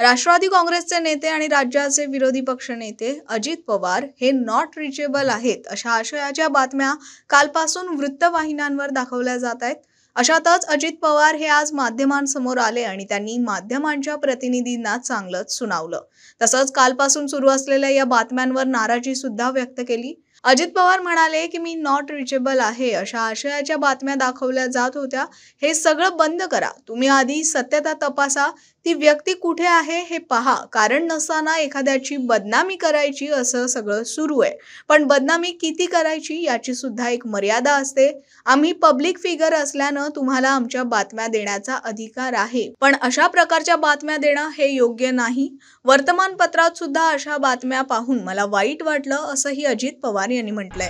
राष्ट्रवादी काँग्रेसचे नेते आणि राज्याचे विरोधी पक्ष नेते अजित पवार हे नॉट रिचेबल आहेत अशा आशयाच्या बातम्या कालपासून वृत्तवाहिन्यांवर दाखवल्या जात आहेत अशातच अजित पवार हे आज माध्यमांसमोर आले आणि त्यांनी माध्यमांच्या प्रतिनिधींना चांगलंच सुनावलं तसंच कालपासून सुरू असलेल्या या बातम्यांवर नाराजी सुद्धा व्यक्त केली अजित पवार म्हणाले की मी नॉट रिचेबल आहे अशा आशयाच्या बातम्या दाखवल्या जात होत्या हे सगळं बंद करा तुम्ही आधी सत्यता तपासा ती व्यक्ती कुठे आहे हे पहा कारण नसताना एखाद्याची बदनामी करायची असं सगळं सुरू आहे पण बदनामी किती करायची याची सुद्धा एक मर्यादा असते आम्ही पब्लिक फिगर असल्यानं तुम्हाला आमच्या बातम्या देण्याचा अधिकार आहे पण अशा प्रकारच्या बातम्या देणं हे योग्य नाही वर्तमानपत्रात सुद्धा अशा बातम्या पाहून मला वाईट वाटलं असंही अजित पवार पवार यांनी म्हटलंय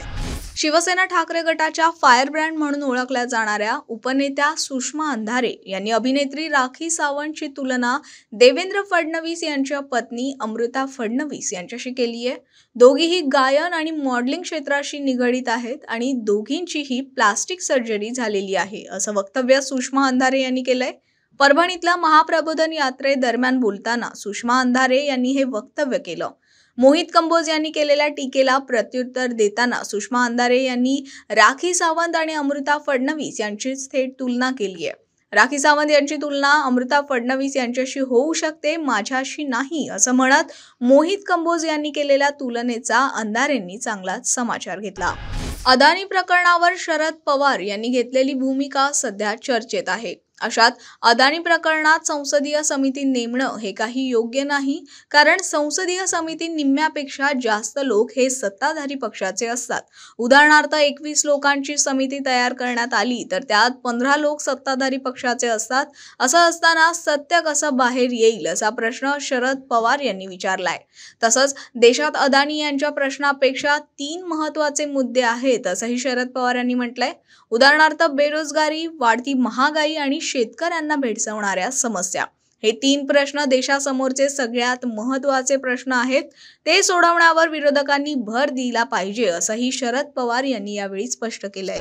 शिवसेना ठाकरे गटाच्या फायरब्रँड म्हणून ओळखल्या जाणाऱ्या उपनेत्या सुषमा अंधारे यांनी अभिनेत्री राखी सावंतची तुलना देवेंद्र फडणवीस यांच्या पत्नी अमृता फडणवीस यांच्याशी केली आहे दोघीही गायन आणि मॉडेलिंग क्षेत्राशी निगडीत आहेत आणि दोघींचीही प्लास्टिक सर्जरी झालेली आहे असं वक्तव्य सुषमा अंधारे यांनी केलंय परभणीतल्या महाप्रबोधन यात्रेदरम्यान बोलताना सुषमा अंधारे यांनी हे वक्तव्य केलं मोहित कंबोज यांनी केलेल्या टीकेला प्रत्युत्तर देताना सुषमा अंधारे यांनी राखी सावंत आणि अमृता फडणवीस यांचीच थेट तुलना केली आहे राखी सावंत यांची तुलना अमृता फडणवीस यांच्याशी होऊ शकते माझ्याशी नाही असं म्हणत मोहित कंबोज यांनी केलेल्या तुलनेचा अंधारेंनी चांगलाच समाचार घेतला अदानी प्रकरणावर शरद पवार यांनी घेतलेली भूमिका सध्या चर्चेत आहे अशात अदानी प्रकरणात संसदीय समिती नेमणं हे काही योग्य नाही कारण संसदीय समिती निम्म्यापेक्षा जास्त लोक हे सत्ताधारी पक्षाचे असतात उदाहरणार्थ एकवीस लोकांची समिती तयार करण्यात आली तर त्यात पंधरा लोक सत्ताधारी पक्षाचे असतात असं असताना सत्य कसं बाहेर येईल असा प्रश्न शरद पवार यांनी विचारलाय तसंच देशात अदानी यांच्या प्रश्नापेक्षा तीन महत्वाचे मुद्दे आहेत असंही शरद पवार यांनी म्हटलंय उदाहरणार्थ बेरोजगारी वाढती महागाई आणि शेतकऱ्यांना भेडसवणाऱ्या समस्या हे तीन प्रश्न देशासमोरचे सगळ्यात महत्वाचे प्रश्न आहेत ते सोडवण्यावर विरोधकांनी भर दिला पाहिजे असंही शरद पवार यांनी यावेळी स्पष्ट केलंय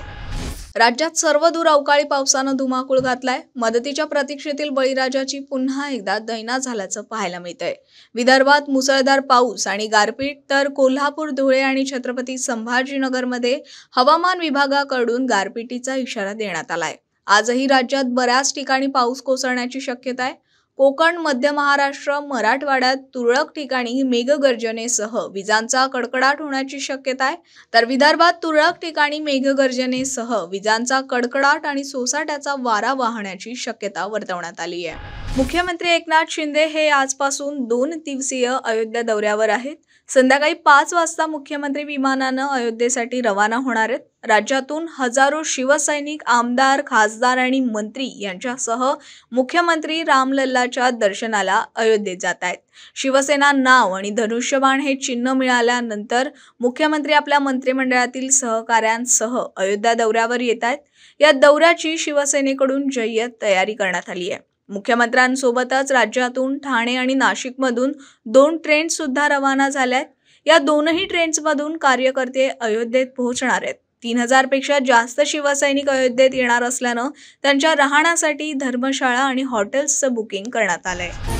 राज्यात सर्व दूर अवकाळी पावसानं धुमाकूळ घातलाय मदतीच्या प्रतीक्षेतील बळीराजाची पुन्हा एकदा दैना झाल्याचं पाहायला मिळतंय विदर्भात मुसळधार पाऊस आणि गारपीट तर कोल्हापूर धुळे आणि छत्रपती संभाजीनगरमध्ये हवामान विभागाकडून गारपिटीचा इशारा देण्यात आलाय आजही राज्यात बऱ्याच ठिकाणी पाऊस कोसळण्याची शक्यता आहे कोकण मध्य महाराष्ट्र मराठवाड्यात तुरळक ठिकाणी मेघगर्जनेसह विजांचा कडकडाट होण्याची शक्यता आहे तर विदर्भात तुरळक ठिकाणी मेघगर्जनेसह विजांचा कडकडाट आणि सोसाट्याचा वारा वाहण्याची शक्यता वर्तवण्यात आली आहे मुख्यमंत्री एकनाथ शिंदे हे आजपासून दोन दिवसीय अयोध्या दौऱ्यावर आहेत संध्याकाळी पाच वाजता मुख्यमंत्री विमानानं अयोध्येसाठी रवाना होणार आहेत राज्यातून हजारो शिवसैनिक आमदार खासदार आणि मंत्री यांच्यासह मुख्यमंत्री रामलल्लाच्या दर्शनाला अयोध्येत जात आहेत शिवसेना नाव आणि धनुष्यबाण हे चिन्ह मिळाल्यानंतर मुख्यमंत्री आपल्या मंत्रिमंडळातील सहकाऱ्यांसह अयोध्या दौऱ्यावर येत आहेत या दौऱ्याची शिवसेनेकडून जय्यत तयारी करण्यात आली आहे मुख्यमंत्र्यांसोबतच राज्यातून ठाणे आणि नाशिकमधून दोन ट्रेन्ससुद्धा रवाना झाल्या आहेत या दोनही ट्रेन्समधून कार्यकर्ते अयोध्येत पोहोचणार आहेत तीन हजारपेक्षा जास्त शिवसैनिक अयोध्येत येणार असल्यानं त्यांच्या राहण्यासाठी धर्मशाळा आणि हॉटेल्सचं बुकिंग करण्यात आलं आहे